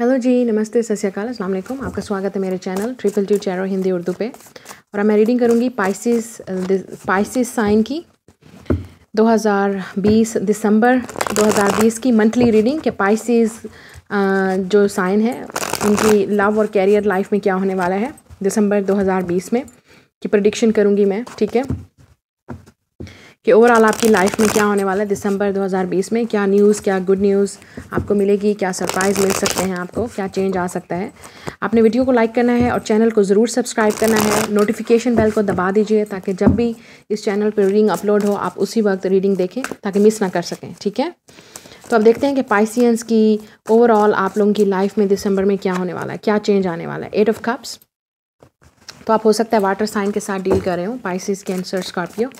hello जी नमस्ते सत श्रीकाल अस्सलाम वालेकुम आपका स्वागत है मेरे चैनल ट्रिपल टू चैरो हिंदी उर्दू पे और अब मैं रीडिंग करूँगी पाइसिस पाइसिस साइन की 2020 दिसंबर 2020 की मंथली रीडिंग के पाइसिस जो साइन है उनकी लव और कैरियर लाइफ में क्या होने वाला है दिसंबर 2020 में की प्रडिक्शन करूँगी मैं ठीक है कि ओवरऑल आपकी लाइफ में क्या होने वाला है दिसंबर 2020 में क्या न्यूज़ क्या गुड न्यूज़ आपको मिलेगी क्या सरप्राइज़ मिल सकते हैं आपको क्या चेंज आ सकता है आपने वीडियो को लाइक करना है और चैनल को ज़रूर सब्सक्राइब करना है नोटिफिकेशन बेल को दबा दीजिए ताकि जब भी इस चैनल पर रीडिंग अपलोड हो आप उसी वक्त रीडिंग देखें ताकि मिस ना कर सकें ठीक है तो अब देखते हैं कि पाइसियंस की ओवरऑल आप लोगों की लाइफ में दिसंबर में क्या होने वाला है क्या चेंज आने वाला है एट ऑफ कप्स तो आप हो सकता है वाटर साइन के साथ डील कर रहे हो Pisces Cancer Scorpio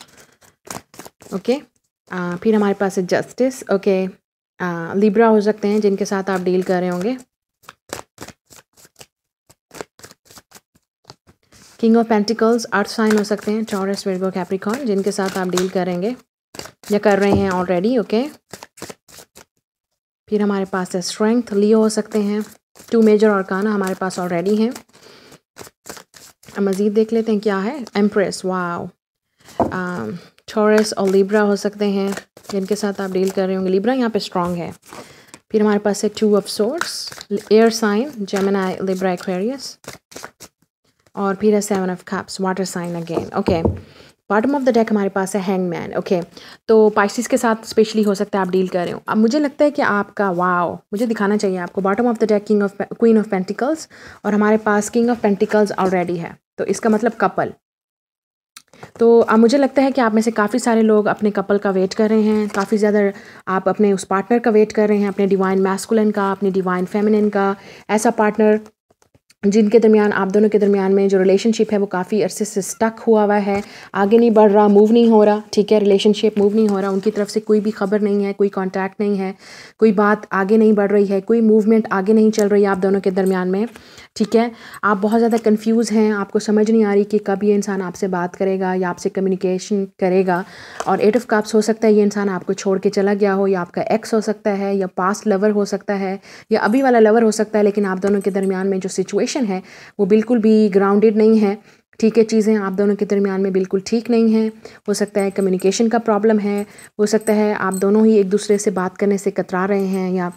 okay uh, फिर हमारे पास है जस्टिस ओके लिब्रा हो सकते हैं जिनके साथ आप डील कर रहे होंगे King of Pentacles earth sign हो सकते हैं चौरस वर्गो कैप्रिकॉन जिनके साथ आप डील करेंगे या कर रहे हैं ऑलरेडी ओके फिर हमारे पास है स्ट्रेंथ लियो हो सकते हैं टू मेजर और काना हमारे पास ऑलरेडी हैं मज़ीद देख लेते हैं क्या है एम्प्रेस वाओ um, टॉरस और लिब्रा हो सकते हैं जिनके साथ आप डील कर रहे होंगे लिब्रा यहाँ पे स्ट्रांग है फिर हमारे पास है Two of Swords air sign Gemini Libra Aquarius और फिर है Seven of Cups water sign again okay bottom of the deck हमारे पास है हैंग मैन ओके तो पाइसिस के साथ स्पेशली हो सकता है आप डील कर रहे हो अब मुझे लगता है कि आपका वाओ मुझे दिखाना चाहिए आपको bottom of the deck King of Queen of Pentacles और हमारे पास किंग ऑफ पेंटिकल्स ऑलरेडी है तो इसका मतलब कपल तो अब मुझे लगता है कि आप में से काफ़ी सारे लोग अपने कपल का वेट कर रहे हैं काफ़ी ज़्यादा आप अपने उस पार्टनर का वेट कर रहे हैं अपने डिवाइन मैस्कुलन का अपने डिवाइन फेमिनिन का ऐसा पार्टनर जिनके दरमियान आप दोनों के दरमियान में जो रिलेशनशिप है वो काफ़ी अरसे से स्टक हुआ हुआ है आगे नहीं बढ़ रहा मूव नहीं हो रहा ठीक है रिलेशनशिप मूव नहीं हो रहा उनकी तरफ से कोई भी खबर नहीं है कोई कांटेक्ट नहीं है कोई बात आगे नहीं बढ़ रही है कोई मूवमेंट आगे नहीं चल रही है आप दोनों के दरमियान में ठीक है आप बहुत ज़्यादा कंफ्यूज हैं आपको समझ नहीं आ रही कि कब ये इंसान आपसे बात करेगा या आपसे कम्युनिकेशन करेगा और एट ऑफ कप्स हो सकता है ये इंसान आपको छोड़ के चला गया हो या आपका एक्स हो सकता है या पास्ट लवर हो सकता है या अभी वाला लवर हो सकता है लेकिन आप दोनों के दरमियान में जो सिचुएशन है वो बिल्कुल भी ग्राउंडेड नहीं है ठीक है चीज़ें आप दोनों के दरमियान में बिल्कुल ठीक नहीं है हो सकता है कम्युनिकेशन का प्रॉब्लम है हो सकता है आप दोनों ही एक दूसरे से बात करने से कतरा रहे हैं या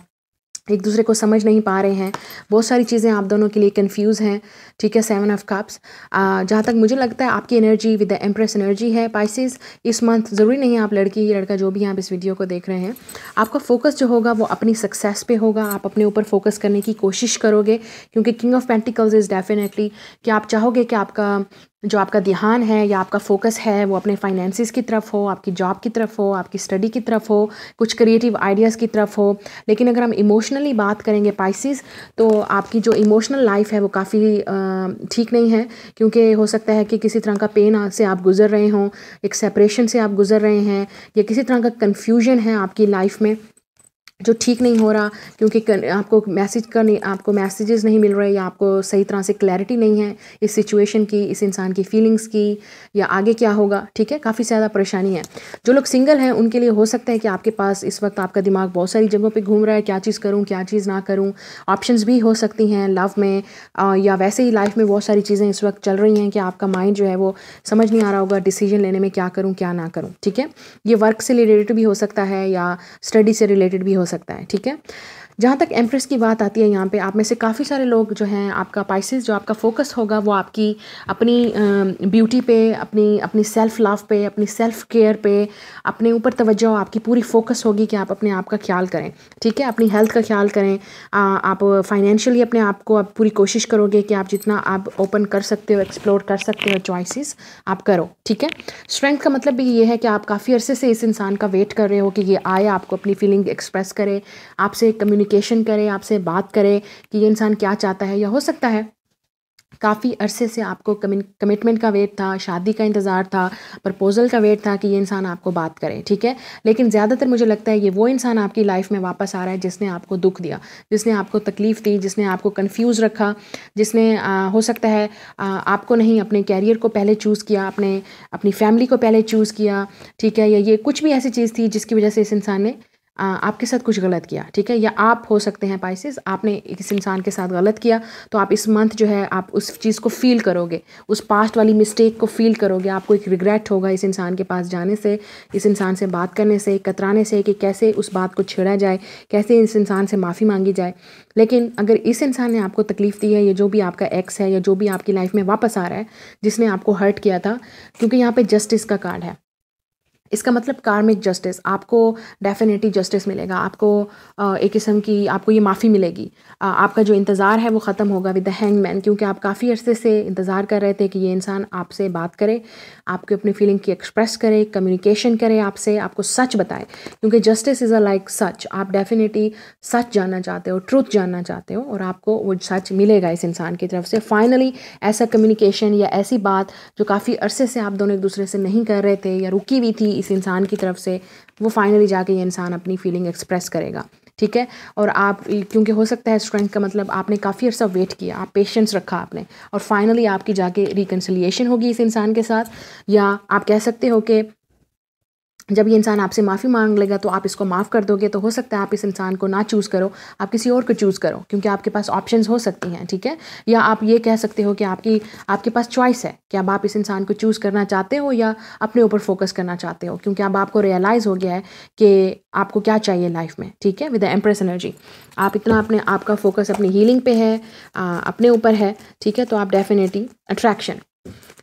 एक दूसरे को समझ नहीं पा रहे हैं बहुत सारी चीज़ें आप दोनों के लिए कंफ्यूज हैं ठीक है सेवन ऑफ कप्स जहाँ तक मुझे लगता है आपकी energy with the Empress energy है पाइसिस इस मंथ ज़रूरी नहीं है आप लड़की या लड़का जो भी आप इस वीडियो को देख रहे हैं आपका फोकस जो होगा वो अपनी सक्सेस पे होगा आप अपने ऊपर फोकस करने की कोशिश करोगे क्योंकि King of Pentacles is definitely कि आप चाहोगे कि आपका जो आपका ध्यान है या आपका फोकस है वो अपने फाइनेंसिस की तरफ हो आपकी जॉब की तरफ हो आपकी स्टडी की तरफ हो कुछ क्रिएटिव आइडियाज़ की तरफ हो लेकिन अगर हम इमोशनली बात करेंगे पाइसिस तो आपकी जो इमोशनल लाइफ है वो काफ़ी ठीक नहीं है क्योंकि हो सकता है कि किसी तरह का पेन से आप गुजर रहे हों एक सेपरेशन से आप गुजर रहे हैं या किसी तरह का कन्फ्यूजन है आपकी लाइफ में जो ठीक नहीं हो रहा क्योंकि आपको मैसेज का नहीं आपको मैसेजेस नहीं मिल रहे या आपको सही तरह से क्लैरिटी नहीं है इस सिचुएशन की इस इंसान की फीलिंग्स की या आगे क्या होगा ठीक है काफ़ी ज़्यादा परेशानी है जो लोग सिंगल हैं उनके लिए हो सकता है कि आपके पास इस वक्त आपका दिमाग बहुत सारी जगहों पर घूम रहा है क्या चीज़ करूँ क्या चीज़ ना करूँ ऑप्शन भी हो सकती हैं लव में आ, या वैसे ही लाइफ में बहुत सारी चीज़ें इस वक्त चल रही हैं कि आपका माइंड जो है वो समझ नहीं आ रहा होगा डिसीजन लेने में क्या करूँ क्या ना करूँ ठीक है ये वर्क से रिलेटेड भी हो सकता है या स्टडी से रिलेटेड भी हो सकता है ठीक है जहाँ तक एम्प्रेस की बात आती है यहाँ पे आप में से काफ़ी सारे लोग जो हैं आपका पाइसिस जो आपका फोकस होगा वो आपकी अपनी ब्यूटी पे अपनी अपनी सेल्फ लव पे अपनी सेल्फ केयर पे अपने ऊपर तवज्जो आपकी पूरी फोकस होगी कि आप अपने आप का ख्याल करें ठीक है अपनी हेल्थ का ख्याल करें आ, आप फाइनेंशियली अपने आप को आप पूरी कोशिश करोगे कि आप जितना आप ओपन कर सकते हो एक्सप्लोर कर सकते हो चॉइसिस आप करो ठीक है स्ट्रेंथ का मतलब भी ये है कि आप काफ़ी अरसे से इस इंसान का वेट कर रहे हो कि ये आए आपको अपनी फीलिंग एक्सप्रेस करे आपसे कम्युनिक कम्युनिकेशन करे आपसे बात करे कि ये इंसान क्या चाहता है या हो सकता है काफ़ी अरसे से आपको कमिटमेंट का वेट था शादी का इंतज़ार था प्रपोज़ल का वेट था कि ये इंसान आपको बात करे ठीक है लेकिन ज़्यादातर मुझे लगता है ये वो इंसान आपकी लाइफ में वापस आ रहा है जिसने आपको दुख दिया जिसने आपको तकलीफ़ दी जिसने आपको कंफ्यूज रखा जिसने आ, हो सकता है आ, आपको नहीं अपने कैरियर को पहले चूज़ किया अपने अपनी फैमिली को पहले चूज़ किया ठीक है या ये कुछ भी ऐसी चीज़ थी जिसकी वजह से इस इंसान ने आपके साथ कुछ गलत किया ठीक है या आप हो सकते हैं पाइसिस आपने इस इंसान के साथ गलत किया तो आप इस मंथ जो है आप उस चीज़ को फील करोगे उस पास्ट वाली मिस्टेक को फील करोगे आपको एक रिग्रेट होगा इस इंसान के पास जाने से इस इंसान से बात करने से कतराने से कि कैसे उस बात को छेड़ा जाए कैसे इस इंसान से माफ़ी मांगी जाए लेकिन अगर इस इंसान ने आपको तकलीफ़ दी है या जो भी आपका एक्स है या जो भी आपकी लाइफ में वापस आ रहा है जिसने आपको हर्ट किया था क्योंकि यहाँ पर जस्टिस का कार्ड है इसका मतलब कार्मिक जस्टिस आपको डेफिनेटली जस्टिस मिलेगा आपको एक किस्म की आपको ये माफ़ी मिलेगी आपका जो इंतज़ार है वो ख़त्म होगा विद द हैंग मैन क्योंकि आप काफ़ी अरसे से इंतज़ार कर रहे थे कि ये इंसान आपसे बात करे आपकी अपनी फीलिंग की एक्सप्रेस करे कम्युनिकेशन करे आपसे आपको सच बताए क्योंकि जस्टिस इज़ अ लाइक सच आप डेफिनेटली सच जानना चाहते हो ट्रूथ जानना चाहते हो और आपको वो सच मिलेगा इस इंसान की तरफ से फाइनली ऐसा कम्युनिकेशन या ऐसी बात जो काफ़ी अरसे से आप दोनों एक दूसरे से नहीं कर रहे थे या रुकी हुई थी इस इंसान की तरफ से वो फाइनली जाके ये इंसान अपनी फीलिंग एक्सप्रेस करेगा ठीक है और आप क्योंकि हो सकता है स्ट्रेंथ का मतलब आपने काफ़ी अर्सा वेट किया आप पेशेंस रखा आपने और फाइनली आपकी जाके रिकन्सिलिएशन होगी इस इंसान के साथ या आप कह सकते हो कि जब ये इंसान आपसे माफ़ी मांग लेगा तो आप इसको माफ़ कर दोगे तो हो सकता है आप इस इंसान को ना चूज़ करो आप किसी और को चूज़ करो क्योंकि आपके पास ऑप्शंस हो सकती हैं ठीक है या आप ये कह सकते हो कि आपकी आपके पास चॉइस है कि अब आप इस इंसान को चूज़ करना चाहते हो या अपने ऊपर फोकस करना चाहते हो क्योंकि अब आपको रियलाइज़ हो गया है कि आपको क्या चाहिए लाइफ में ठीक है विद एम्प्रेस एनर्जी आप इतना अपने आपका फोकस अपनी हीलिंग पे है अपने ऊपर है ठीक है तो आप डेफिनेटली अट्रैक्शन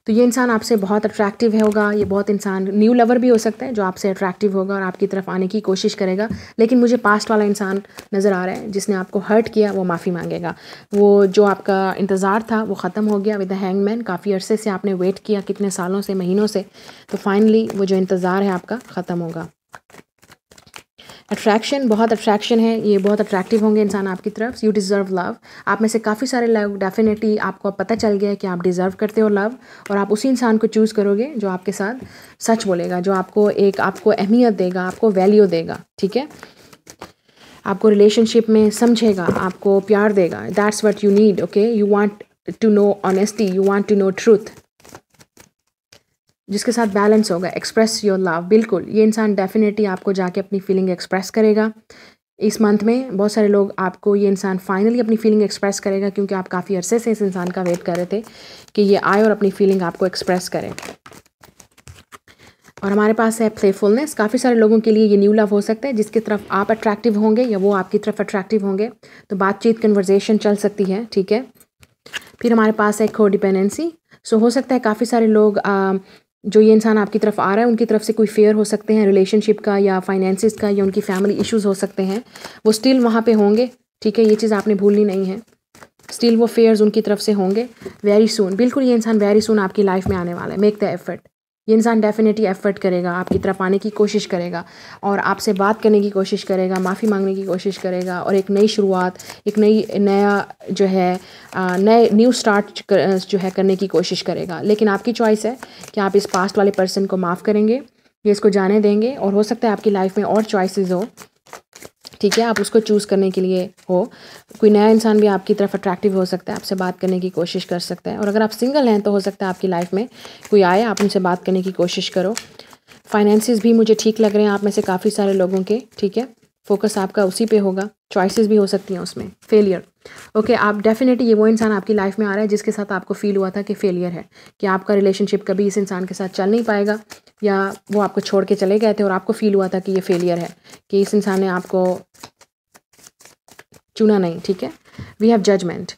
तो ये इंसान आपसे बहुत अट्रैक्टिव होगा ये बहुत इंसान न्यू लवर भी हो सकता है जो आपसे अट्रैक्टिव होगा और आपकी तरफ आने की कोशिश करेगा लेकिन मुझे पास्ट वाला इंसान नज़र आ रहा है जिसने आपको हर्ट किया वो माफ़ी मांगेगा वो जो आपका इंतज़ार था वो ख़त्म हो गया विद द मैन काफ़ी अरसे से आपने वेट किया कितने सालों से महीनों से तो फाइनली वो जो इंतज़ार है आपका ख़त्म होगा अट्रैक्शन बहुत अट्रैक्शन है ये बहुत अट्रैक्टिव होंगे इंसान आपकी तरफ यू डिज़र्व लव आप में से काफ़ी सारे लव डेफिनेटली आपको पता चल गया है कि आप डिज़र्व करते हो लव और आप उसी इंसान को चूज़ करोगे जो आपके साथ सच बोलेगा जो आपको एक आपको अहमियत देगा आपको वैल्यू देगा ठीक है आपको रिलेशनशिप में समझेगा आपको प्यार देगा that's what you need okay you want to know honesty you want to know truth जिसके साथ बैलेंस होगा एक्सप्रेस योर लव बिल्कुल ये इंसान डेफिनेटली आपको जाके अपनी फीलिंग एक्सप्रेस करेगा इस मंथ में बहुत सारे लोग आपको ये इंसान फाइनली अपनी फीलिंग एक्सप्रेस करेगा क्योंकि आप काफ़ी अरसे से इस इंसान का वेट कर रहे थे कि ये आए और अपनी फीलिंग आपको एक्सप्रेस करें और हमारे पास है प्लेफुलनेस काफ़ी सारे लोगों के लिए ये न्यू लव हो सकता है जिसकी तरफ आप अट्रैक्टिव होंगे या वो आपकी तरफ अट्रैक्टिव होंगे तो बातचीत कन्वर्जेशन चल सकती है ठीक है फिर हमारे पास है को डिपेंडेंसी सो हो सकता है काफ़ी सारे लोग आ, जो ये इंसान आपकी तरफ आ रहा है उनकी तरफ से कोई फेयर हो सकते हैं रिलेशनशिप का या फाइनेंसिस का या उनकी फैमिली इश्यूज़ हो सकते हैं वो स्टिल वहाँ पे होंगे ठीक है ये चीज़ आपने भूलनी नहीं है स्टिल वो फेयर्स उनकी तरफ से होंगे वेरी सुन बिल्कुल ये इंसान वेरी सुन आपकी लाइफ में आने वाला है मेक द एफर्ट ये इंसान डेफिनेटली एफ़र्ट करेगा आपकी तरफ आने की कोशिश करेगा और आपसे बात करने की कोशिश करेगा माफ़ी मांगने की कोशिश करेगा और एक नई शुरुआत एक नई नया जो है नए न्यू स्टार्ट जो है करने की कोशिश करेगा लेकिन आपकी चॉइस है कि आप इस पास्ट वाले पर्सन को माफ़ करेंगे ये इसको जाने देंगे और हो सकता है आपकी लाइफ में और चॉइसेस हो ठीक है आप उसको चूज़ करने के लिए हो कोई नया इंसान भी आपकी तरफ अट्रैक्टिव हो सकता है आपसे बात करने की कोशिश कर सकता है और अगर आप सिंगल हैं तो हो सकता है आपकी लाइफ में कोई आए आप उनसे बात करने की कोशिश करो फाइनेंसिस भी मुझे ठीक लग रहे हैं आप में से काफ़ी सारे लोगों के ठीक है फोकस आपका उसी पे होगा चॉइसेस भी हो सकती हैं उसमें फेलियर ओके okay, आप डेफिनेटली ये वो इंसान आपकी लाइफ में आ रहा है जिसके साथ आपको फील हुआ था कि फेलियर है कि आपका रिलेशनशिप कभी इस इंसान के साथ चल नहीं पाएगा या वो आपको छोड़ के चले गए थे और आपको फील हुआ था कि ये फेलियर है कि इस इंसान ने आपको चुना नहीं ठीक है वी हैव जजमेंट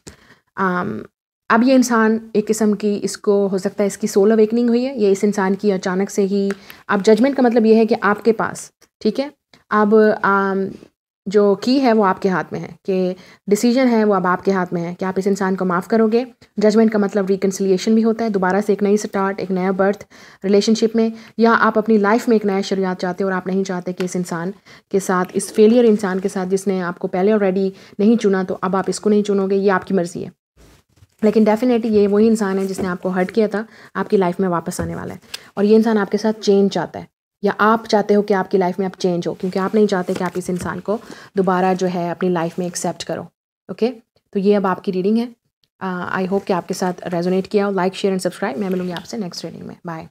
अब ये इंसान एक किस्म की इसको हो सकता है इसकी सोल अवेकनिंग हुई है ये इस इंसान की अचानक से ही अब जजमेंट का मतलब ये है कि आपके पास ठीक है अब जो की है वो आपके हाथ में है कि डिसीजन है वो अब आपके हाथ में है कि आप इस इंसान को माफ़ करोगे जजमेंट का मतलब रिकन्सिलिएशन भी होता है दोबारा से एक नई स्टार्ट एक नया बर्थ रिलेशनशिप में या आप अपनी लाइफ में एक नया शुरुआत चाहते हो और आप नहीं चाहते कि इस इंसान के साथ इस फेलियर इंसान के साथ जिसने आपको पहले ऑलरेडी नहीं चुना तो अब आप इसको नहीं चुनोगे ये आपकी मर्ज़ी है लेकिन डेफिनेटली ये वही इंसान है जिसने आपको हर्ट किया था आपकी लाइफ में वापस आने वाला है और ये इंसान आपके साथ चेंज चाहता है या आप चाहते हो कि आपकी लाइफ में आप चेंज हो क्योंकि आप नहीं चाहते कि आप इस इंसान को दोबारा जो है अपनी लाइफ में एक्सेप्ट करो ओके तो ये अब आपकी रीडिंग है आई uh, होप कि आपके साथ रेजोनेट किया हो लाइक शेयर एंड सब्सक्राइब मैं मिलूंगी आपसे नेक्स्ट रीडिंग में बाय